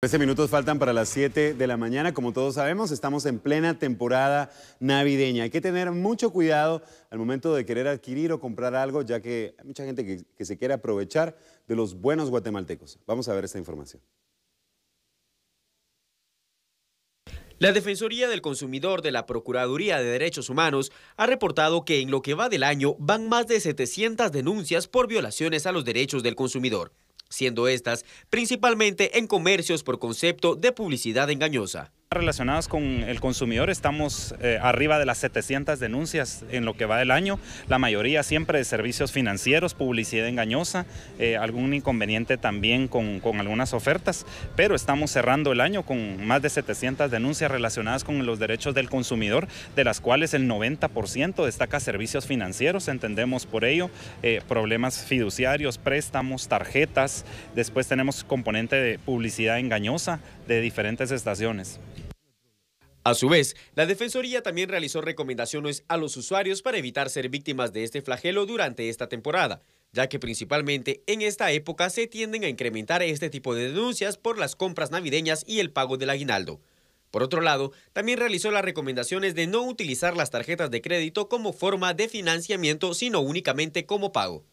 13 minutos faltan para las 7 de la mañana. Como todos sabemos, estamos en plena temporada navideña. Hay que tener mucho cuidado al momento de querer adquirir o comprar algo, ya que hay mucha gente que, que se quiere aprovechar de los buenos guatemaltecos. Vamos a ver esta información. La Defensoría del Consumidor de la Procuraduría de Derechos Humanos ha reportado que en lo que va del año van más de 700 denuncias por violaciones a los derechos del consumidor siendo estas principalmente en comercios por concepto de publicidad engañosa relacionadas con el consumidor estamos eh, arriba de las 700 denuncias en lo que va del año, la mayoría siempre de servicios financieros, publicidad engañosa, eh, algún inconveniente también con, algunas ofertas, pero estamos cerrando el año con más de 700 denuncias relacionadas con los derechos del consumidor, de las cuales el 90% destaca servicios financieros, entendemos por ello eh, problemas fiduciarios, préstamos, tarjetas, después tenemos componente de publicidad engañosa de diferentes estaciones. A su vez, la Defensoría también realizó recomendaciones a los usuarios para evitar ser víctimas de este flagelo durante esta temporada, ya que principalmente en esta época se tienden a incrementar este tipo de denuncias por las compras navideñas y el pago del aguinaldo. Por otro lado, también realizó las recomendaciones de no utilizar las tarjetas de crédito como forma de financiamiento, sino únicamente como pago.